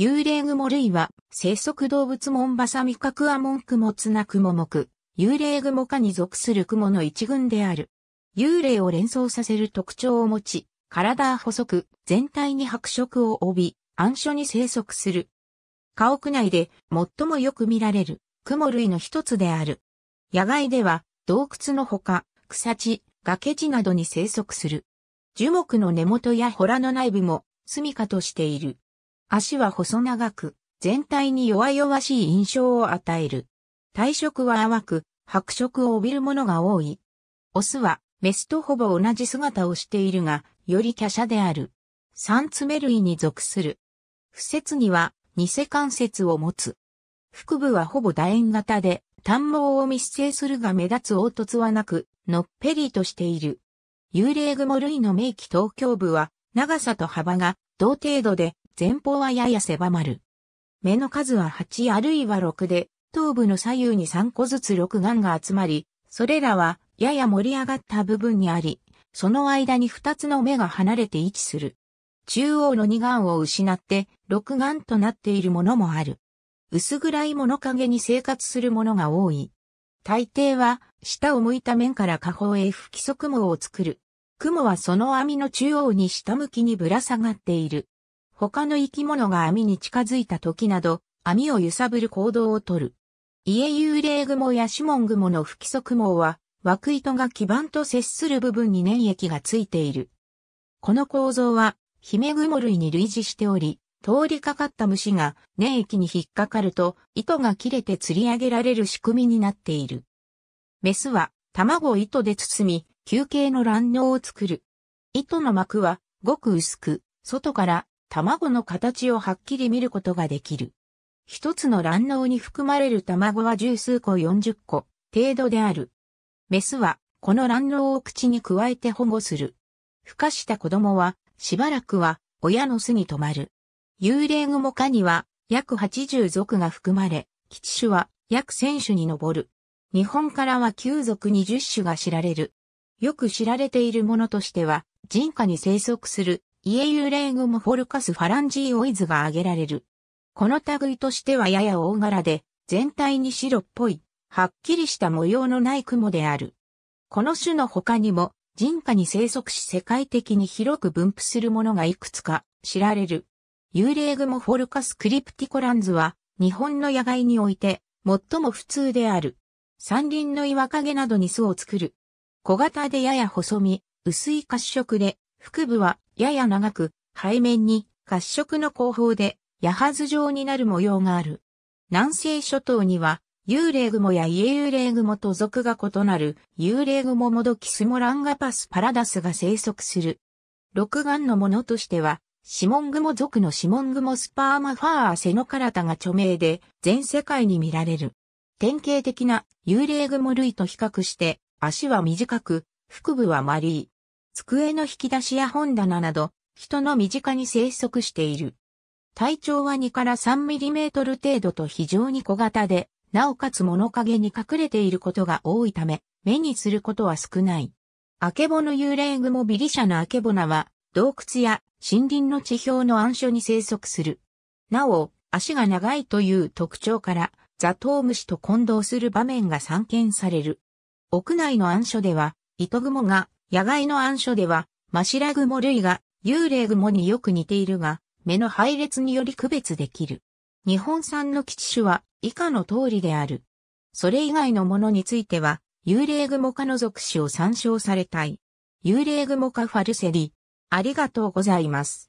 幽霊雲類は、生息動物モンバサミカクアモンクモツナクモ目、幽霊雲科に属する雲の一群である。幽霊を連想させる特徴を持ち、体は細く、全体に白色を帯び、暗所に生息する。家屋内で最もよく見られる雲類の一つである。野外では洞窟のほか、草地、崖地などに生息する。樹木の根元や洞の内部も住処としている。足は細長く、全体に弱々しい印象を与える。体色は淡く、白色を帯びるものが多い。オスは、メスとほぼ同じ姿をしているが、より華奢である。三爪類に属する。不節には、偽関節を持つ。腹部はほぼ楕円型で、短毛を密生するが目立つ凹凸はなく、のっぺりとしている。幽霊雲類の名器東京部は、長さと幅が同程度で、前方はやや狭まる。目の数は8あるいは6で、頭部の左右に3個ずつ6眼が集まり、それらはやや盛り上がった部分にあり、その間に2つの目が離れて位置する。中央の2眼を失って6眼となっているものもある。薄暗い物陰に生活するものが多い。大抵は下を向いた面から下方へ不規則毛を作る。雲はその網の中央に下向きにぶら下がっている。他の生き物が網に近づいた時など、網を揺さぶる行動をとる。家幽霊雲やシモン雲の不規則網は、枠糸が基板と接する部分に粘液がついている。この構造は、ヒメグモ類に類似しており、通りかかった虫が粘液に引っかかると、糸が切れて釣り上げられる仕組みになっている。メスは、卵を糸で包み、球形の卵嚢を作る。糸の膜は、ごく薄く、外から卵の形をはっきり見ることができる。一つの卵脳に含まれる卵は十数個四十個程度である。メスはこの卵脳を口に加えて保護する。孵化した子供はしばらくは親の巣に泊まる。幽霊雲蛛科には約80属が含まれ、基地種は約1000種に上る。日本からは9属20種が知られる。よく知られているものとしては、人家に生息するイエユレーグもフォルカスファランジーオイズが挙げられる。この類としてはやや大柄で、全体に白っぽい、はっきりした模様のない雲である。この種の他にも、人家に生息し世界的に広く分布するものがいくつか知られる。幽霊雲フォルカスクリプティコランズは日本の野外において最も普通である。山林の岩陰などに巣を作る。小型でやや細身、薄い褐色で、腹部はやや長く、背面に褐色の後方で、矢は状になる模様がある。南西諸島には、幽霊雲や家幽霊雲と属が異なる幽霊雲モドキスモランガパスパラダスが生息する。六眼のものとしては、シモングモ属のシモングモスパーマファーセノカラタが著名で全世界に見られる。典型的な幽霊雲類と比較して足は短く、腹部は丸い。机の引き出しや本棚など、人の身近に生息している。体長は2から3ミリメートル程度と非常に小型で、なおかつ物陰に隠れていることが多いため、目にすることは少ない。アケボの幽霊雲ビリシャのアケボナは、洞窟や森林の地表の暗所に生息する。なお、足が長いという特徴から、ザトウムシと混同する場面が散見される。屋内の暗所では、糸雲が野外の暗所では、マシラグモ類が幽霊グモによく似ているが、目の配列により区別できる。日本産の基地種は以下の通りである。それ以外のものについては、幽霊グモ科の属種を参照されたい。幽霊グモ科ファルセリ。ありがとうございます。